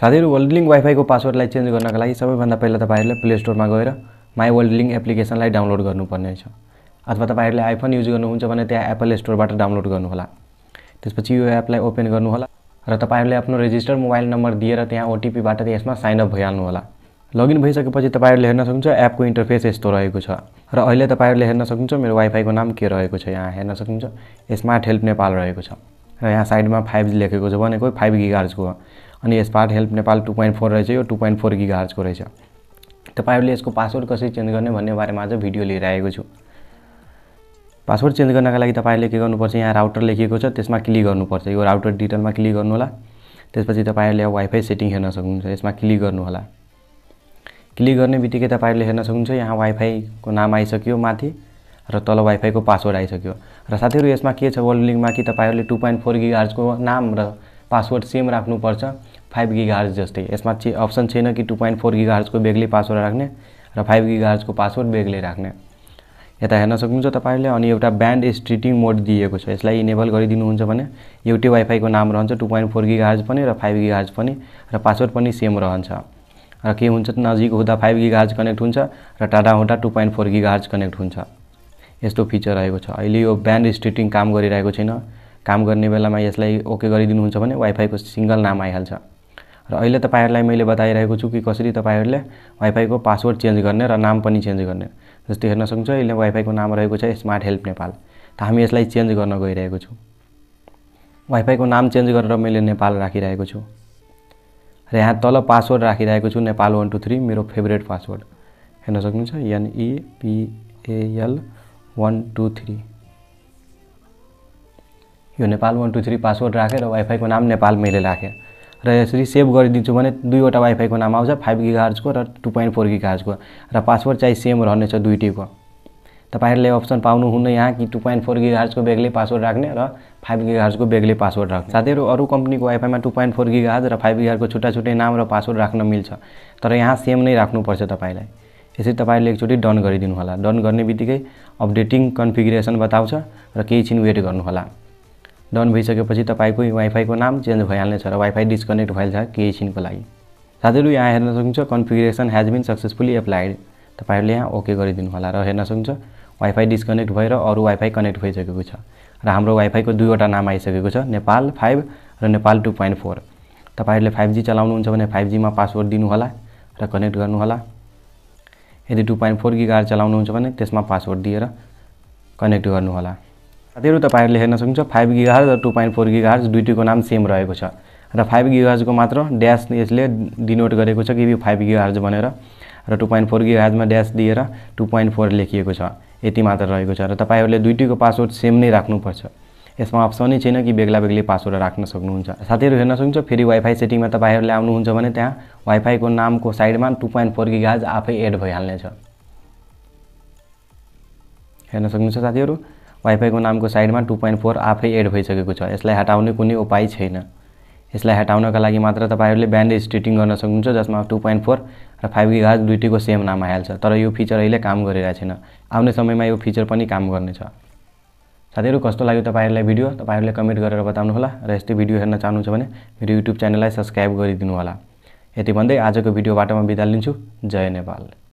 साथीहरू world link वाइफाईको पासवर्डलाई चेन्ज गर्नका लागि सबैभन्दा पहिला तपाईँहरूले प्ले स्टोरमा गएर माई वर्ल्ड लिङ्क एप्लिकेसनलाई डाउनलोड गर्नुपर्ने रहेछ अथवा तपाईँहरूले आइफोन युज गर्नुहुन्छ भने त्यहाँ एप्पल स्टोरबाट डाउनलोड गर्नुहोला त्यसपछि यो एपलाई ओपन गर्नुहोला र तपाईँहरूले आफ्नो रेजिस्टर मोबाइल नम्बर दिएर त्यहाँ ओटिपीबाट यसमा साइनअप होला लगइन भइसकेपछि तपाईँहरूले हेर्न सक्नुहुन्छ एपको इन्टरफेस यस्तो रहेको छ र अहिले तपाईँहरूले हेर्न सक्नुहुन्छ मेरो वाइफाईको नाम के रहेको छ यहाँ हेर्न सक्नुहुन्छ स्मार्ट हेल्प नेपाल रहेको छ र यहाँ साइडमा फाइभ लेखेको छ भनेको फाइभ गिगार्सको अनि smart help Nepal two point four रहेछ यो टू पोइन्ट फोर गिगा हर्चको रहेछ तपाईँहरूले यसको पासवर्ड कसरी चेन्ज गर्ने भन्ने बारेमा आज भिडियो लिएर आएको छु पासवर्ड चेन्ज गर्नका लागि तपाईँले के गर्नुपर्छ यहाँ राउटर लेखिएको छ त्यसमा क्लिक गर्नुपर्छ यो राउटर डिटेलमा क्लिक गर्नु होला त्यसपछि तपाईँहरूले वाइफाई सेटिङ हेर्न सक्नुहुन्छ यसमा क्लिक गर्नु होला क्लिक गर्ने बित्तिकै तपाईँहरूले हेर्न सक्नुहुन्छ यहाँ वाइफाईको नाम आइसक्यो माथि र तल वाइफाईको पासवर्ड आइसक्यो र साथीहरू यसमा के छ वर्ल्ड लिङ्कमा कि तपाईँहरूले टु पोइन्ट फोर गिगार्सको नाम र पासवर्ड सेम राख्नुपर्छ फाइभ गिगार्ज जस्तै यसमा चाहिँ अप्सन छैन कि टु पोइन्ट फोर गिगार्जको बेग्लै पासवर्ड राख्ने र फाइभ गिगार्जको पासवर्ड बेग्लै राख्ने यता हेर्न सक्नुहुन्छ तपाईँले अनि एउटा ब्यान्ड स्ट्रिटिङ मोड दिएको छ यसलाई इनेबल गरिदिनुहुन्छ भने एउटै वाइफाईको नाम रहन्छ टु पोइन्ट फोर गिगार्ज पनि र फाइभ गिगार्ज पनि र पासवर्ड पनि सेम रहन्छ र के हुन्छ नजिक हुँदा फाइभ गिगार्ज कनेक्ट हुन्छ र टाढा हुँदा two point four gigahertz connect हुन्छ यस्तो फिचर रहेको छ अहिले यो ब्यान्ड स्ट्रिटिङ काम गरिरहेको छैन काम गर्ने बेलामा यसलाई ओके गरिदिनुहुन्छ भने वाइफाईको सिङ्गल नाम आइहाल्छ र अहिले तपाईँहरूलाई मैले बताइरहेको छु कि कसरी तपाईँहरूले वाइफाईको पासवर्ड चेन्ज गर्ने र नाम पनि चेन्ज गर्ने जस्तै हेर्न सक्छ अहिले वाइफाईको नाम रहेको छ स्मार्ट हेल्प नेपाल त हामी यसलाई चेन्ज गर्न गइरहेको छु वाइफाईको नाम चेन्ज गरेर मैले नेपाल राखिरहेको छु र यहाँ तल पासवर्ड राखिरहेको छु नेपाल वान टू थ्री मेरो फेभरेट पासवर्ड हेर्न सक्नुहुन्छ एनइपिएल वान टू थ्री यो Nepal one two three password राखेँ र वाइफाईको नाम नेपाल मैले राखेँ र यसरी सेभ गरिदिन्छु भने दुईवटा वाइफाईको नाम आउँछ फाइभ गार्जको र टू पोइन्ट फोर गिगार्जको र पासवर्ड चाहिँ सेम रहनेछ दुइटैको तपाईँहरूले अप्सन पाउनुहुन्न यहाँ कि टू पोइन्ट फोर गार्जको बेग्लै पासवर्ड राख्ने र फाइभ गार्जको बेग्लै पासवर्ड राख्ने साथीहरू अरू कम्पनीको वाइफाईमा टू पोइन्ट फोर गिगार्ज र फाइभ गिगार्जको छुट्टा छुट्टै नाम र पासवर्ड राख्न मिल्छ तर यहाँ सेम नै राख्नुपर्छ तपाईँलाई यसरी तपाईँले एकचोटि डन गरिदिनु होला डन गर्ने बित्तिकै अपडेटिङ कन्फिगुरेसन बताउँछ र केही छिन वेट गर्नुहोला डन भइसकेपछि तपाईँको वाइफाईको नाम चेन्ज भइहाल्नेछ र वाइफाई डिस्कनेक्ट भइहाल्छ केही छिनको लागि साथीहरू यहाँ हेर्न सकिन्छ configuration has been successfully applied तपाईँहरूले यहाँ ओके गरिदिनु होला र हेर्न सक्नुहुन्छ वाइफाई डिस्कनेक्ट भएर अरू वाइफाई कनेक्ट भइसकेको छ र हाम्रो वाइफाईको दुईवटा नाम आइसकेको छ नेपाल फाइभ र नेपाल टू पोइन्ट फोर तपाईँहरूले फाइभ जी चलाउनुहुन्छ भने फाइभ जीमा पासवर्ड दिनुहोला र कनेक्ट गर्नुहोला यदि टू पोइन्ट फोर गिगार चलाउनुहुन्छ भने त्यसमा पासवर्ड दिएर कनेक्ट गर्नुहोला साथीहरू तपाईँहरूले हेर्न सक्नुहुन्छ फाइभ गिगा हर्ज र two point four gigahertz दुइटैको नाम सेम रहेको छ र फाइभ गिगा हर्जको मात्र ड्यास यसले डिनोट गरेको छ कि यो फाइभ गिगा हर्ज भनेर र टू पोइन्ट फोर गिगा हर्जमा ड्यास दिएर टू पोइन्ट फोर लेखिएको छ यति मात्र रहेको छ र तपाईँहरूले दुइटैको पासवर्ड सेम नै राख्नुपर्छ यसमा अप्सनै छैन कि बेग्ला बेग्लै पासवर्ड राख्न सक्नुहुन्छ साथीहरू हेर्न सक्नुहुन्छ फेरि वाइफाई सेटिङमा तपाईँहरूले आउनुहुन्छ भने त्यहाँ वाइफाईको नामको साइडमा टू पोइन्ट फोर गिगा आफै एड भइहाल्नेछ हेर्न सक्नुहुन्छ साथीहरू वाइफाईको नामको साइडमा टु पोइन्ट फोर आफै एड भइसकेको छ यसलाई हटाउने कुनै उपाय छैन यसलाई हटाउनका लागि मात्र तपाईँहरूले ब्यान्ड स्टेटिङ गर्न सक्नुहुन्छ जसमा टु पोइन्ट फोर र फाइभ गिघाज दुइटैको सेम नाम आइहाल्छ तर यो फिचर अहिले काम गरिरहेको छैन आउने समयमा यो फिचर पनि काम गर्नेछ साथीहरू कस्तो लाग्यो तपाईँहरूलाई भिडियो तपाईँहरूले कमेन्ट गरेर बताउनुहोला र यस्तै भिडियो हेर्न चाहनुहुन्छ भने मेरो युट्युब च्यानललाई सब्सक्राइब गरिदिनु होला यति भन्दै आजको भिडियोबाट म बिदा लिन्छु जय नेपाल